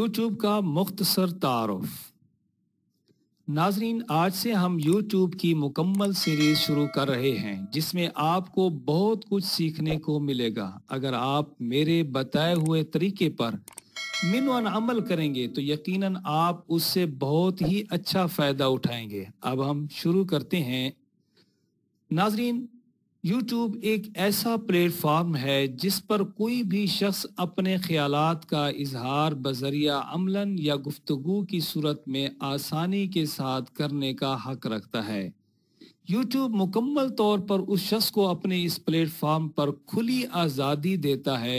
YouTube का मुख्तसर तारफ नाजरीन आज से हम यूट्यूब की मुकम्मल सीरीज शुरू कर रहे हैं जिसमें आपको बहुत कुछ सीखने को मिलेगा अगर आप मेरे बताए हुए तरीके पर मिनवन अमल करेंगे तो यकीनन आप उससे बहुत ही अच्छा फ़ायदा उठाएंगे अब हम शुरू करते हैं नाजरीन यूट्यूब एक ऐसा प्लेटफॉर्म है जिस पर कोई भी शख्स अपने ख्याल का इजहार बजरिया अमलन या गुफ्तगु की सूरत में आसानी के साथ करने का हक रखता है यूट्यूब मुकम्मल तौर पर उस शख्स को अपने इस प्लेटफॉर्म पर खुली आज़ादी देता है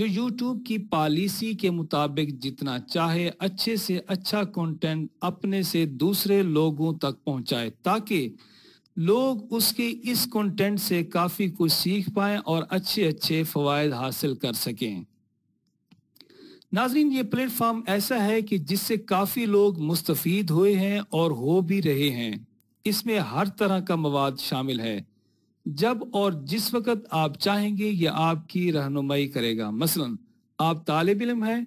जो यूट्यूब की पॉलिसी के मुताबिक जितना चाहे अच्छे से अच्छा कंटेंट अपने से दूसरे लोगों तक पहुंचाए ताकि लोग उसके इस कंटेंट से काफी कुछ सीख पाए और अच्छे अच्छे फवायद हासिल कर सकें नाजरीन ये प्लेटफॉर्म ऐसा है कि जिससे काफ़ी लोग मुस्तफ़ हुए हैं और हो भी रहे हैं इसमें हर तरह का मवाद शामिल है जब और जिस वक़्त आप चाहेंगे यह आपकी रहनुमाई करेगा मसलन आप तालब इलम हैं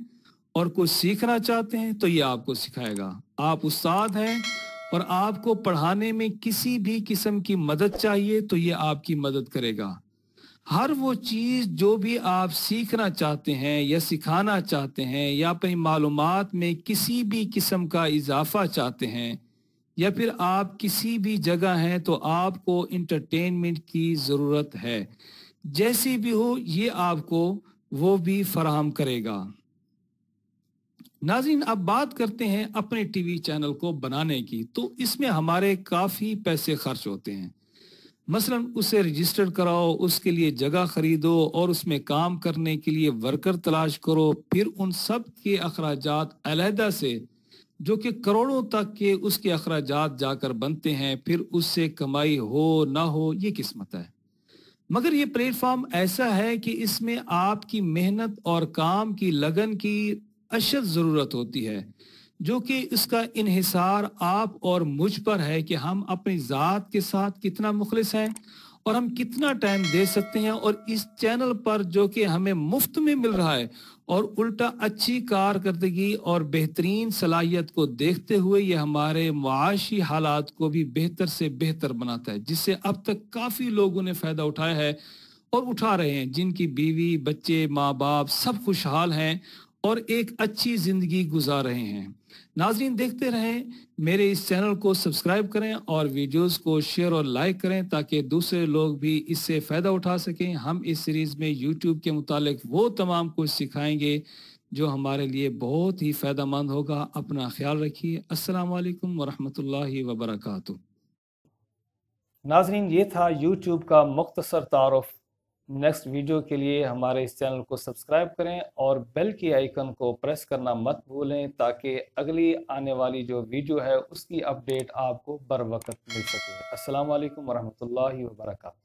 और कुछ सीखना चाहते हैं तो ये आपको सिखाएगा आप उस्ताद हैं और आपको पढ़ाने में किसी भी किस्म की मदद चाहिए तो ये आपकी मदद करेगा हर वो चीज़ जो भी आप सीखना चाहते हैं या सिखाना चाहते हैं या अपनी मालूम में किसी भी किस्म का इजाफा चाहते हैं या फिर आप किसी भी जगह हैं तो आपको इंटरटेनमेंट की ज़रूरत है जैसी भी हो ये आपको वो भी फराहम करेगा नाजिन अब बात करते हैं अपने टीवी चैनल को बनाने की तो इसमें हमारे काफ़ी पैसे खर्च होते हैं मसलन उसे रजिस्टर कराओ उसके लिए जगह खरीदो और उसमें काम करने के लिए वर्कर तलाश करो फिर उन सब के अखराज अलहदा से जो कि करोड़ों तक के उसके अखराज जाकर बनते हैं फिर उससे कमाई हो ना हो ये किस्मत है मगर ये प्लेटफॉर्म ऐसा है कि इसमें आपकी मेहनत और काम की लगन की अशद ज़रूरत होती है जो कि इसका इहिसार आप और मुझ पर है कि हम अपनी ज़ात के साथ कितना मुखलिस हैं और हम कितना टाइम दे सकते हैं और इस चैनल पर जो कि हमें मुफ्त में मिल रहा है और उल्टा अच्छी कारकर्दगी और बेहतरीन सलाहियत को देखते हुए ये हमारे मुआशी हालात को भी बेहतर से बेहतर बनाता है जिससे अब तक काफ़ी लोगों ने फ़ायदा उठाया है और उठा रहे हैं जिनकी बीवी बच्चे माँ बाप सब खुशहाल हैं और एक अच्छी जिंदगी गुजार रहे हैं नाजरीन देखते रहें मेरे इस चैनल को सब्सक्राइब करें और वीडियोस को शेयर और लाइक करें ताकि दूसरे लोग भी इससे फ़ायदा उठा सकें हम इस सीरीज़ में यूट्यूब के मुतालिक वो तमाम कुछ सिखाएंगे जो हमारे लिए बहुत ही फ़ायदा मंद होगा अपना ख्याल रखिए असलकम वरहमल वबरक नाजरीन ये था यूट्यूब का मुख्तसर तारफ़ नेक्स्ट वीडियो के लिए हमारे इस चैनल को सब्सक्राइब करें और बेल की आइकन को प्रेस करना मत भूलें ताकि अगली आने वाली जो वीडियो है उसकी अपडेट आपको बर वक्त मिल सके असलकम वरहमल वर्का